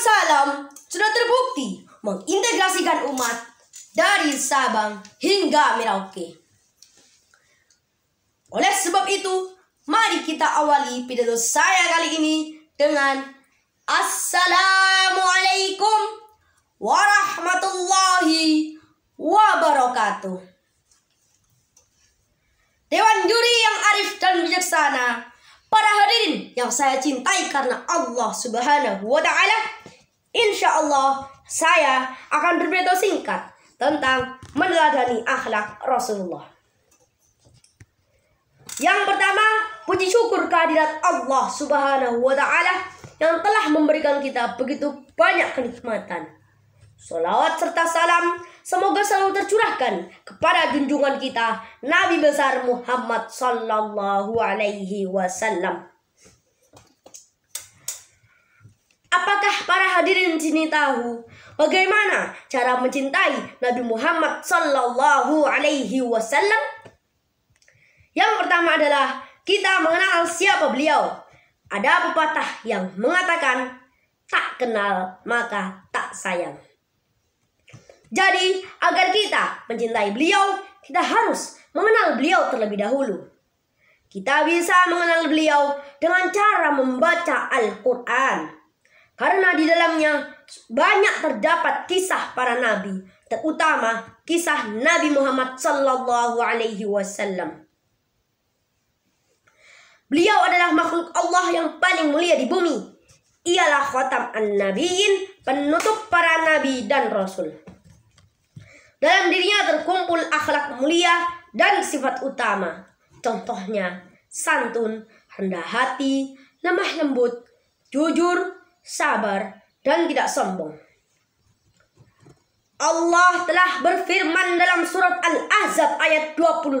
salam sudah terbukti mengintegrasikan umat dari Sabang hingga Merauke. Oleh sebab itu, mari kita awali pidato saya kali ini dengan Assalamualaikum warahmatullahi wabarakatuh. Dewan juri yang arif dan bijaksana, para hadirin yang saya cintai karena Allah Subhanahu wa taala, Insya Allah saya akan berbeda singkat tentang meneladani akhlak Rasulullah. Yang pertama, puji syukur kehadirat Allah Subhanahu wa taala yang telah memberikan kita begitu banyak kenikmatan. Salawat serta salam semoga selalu tercurahkan kepada junjungan kita Nabi besar Muhammad sallallahu alaihi wasallam Apakah para hadirin di sini tahu bagaimana cara mencintai Nabi Muhammad Sallallahu Alaihi Wasallam? Yang pertama adalah kita mengenal siapa beliau. Ada pepatah yang mengatakan tak kenal maka tak sayang. Jadi agar kita mencintai beliau, kita harus mengenal beliau terlebih dahulu. Kita bisa mengenal beliau dengan cara membaca Al-Quran karena di dalamnya banyak terdapat kisah para nabi, terutama kisah Nabi Muhammad sallallahu alaihi wasallam. Beliau adalah makhluk Allah yang paling mulia di bumi. Ialah khotam an-nabiyyin, penutup para nabi dan rasul. Dalam dirinya terkumpul akhlak mulia dan sifat utama. Contohnya, santun, rendah hati, lemah lembut, jujur, sabar, dan tidak sombong. Allah telah berfirman dalam surat Al-Ahzab ayat 21.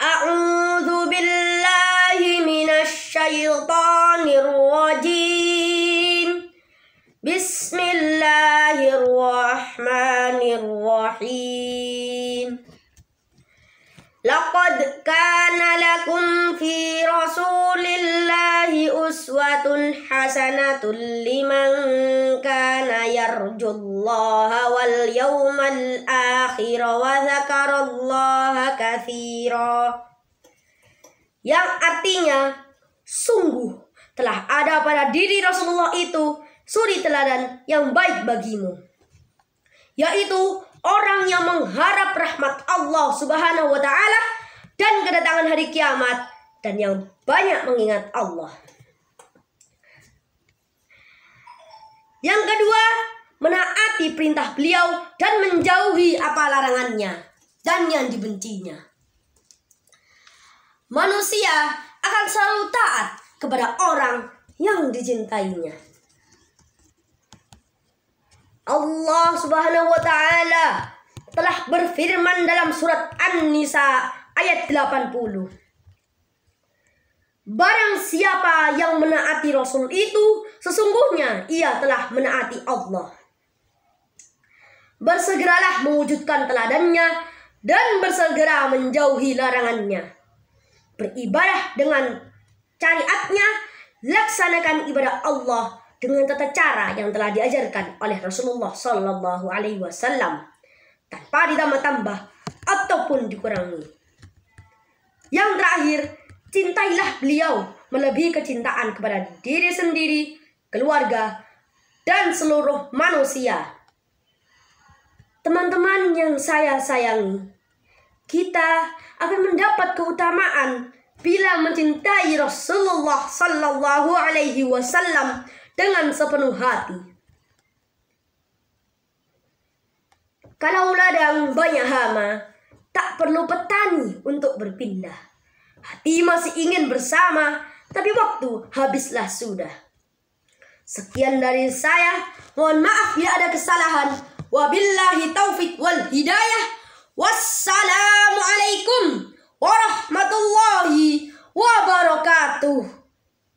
A'udzu billahi minasyaitonir rajim. Bismillahirrahmanirrahim. لقد كان لكم في رسول الله أسوة حسنة لمن كان يرجو الله واليوم الآخر وذكر الله كثيرا yang artinya sungguh telah ada pada diri Rasulullah itu suri teladan yang baik bagimu yaitu orang yang mengharap rahmat Allah Subhanahu wa taala dan kedatangan hari kiamat dan yang banyak mengingat Allah. Yang kedua, menaati perintah beliau dan menjauhi apa larangannya dan yang dibencinya. Manusia akan selalu taat kepada orang yang dicintainya. Allah Subhanahu wa taala telah berfirman dalam surat An-Nisa ayat 80. Barang siapa yang menaati Rasul itu, sesungguhnya ia telah menaati Allah. Bersegeralah mewujudkan teladannya dan bersegera menjauhi larangannya. Beribadah dengan syariatnya, laksanakan ibadah Allah dengan tata cara yang telah diajarkan oleh Rasulullah Sallallahu Alaihi Wasallam tanpa ditambah-tambah ataupun dikurangi. Yang terakhir, cintailah beliau melebihi kecintaan kepada diri sendiri, keluarga, dan seluruh manusia. Teman-teman yang saya sayangi, kita akan mendapat keutamaan bila mencintai Rasulullah Sallallahu Alaihi Wasallam dengan sepenuh hati. Kalau ladang banyak hama, tak perlu petani untuk berpindah. Hati masih ingin bersama, tapi waktu habislah sudah. Sekian dari saya. Mohon maaf bila ada kesalahan. Wabillahi taufik wal hidayah.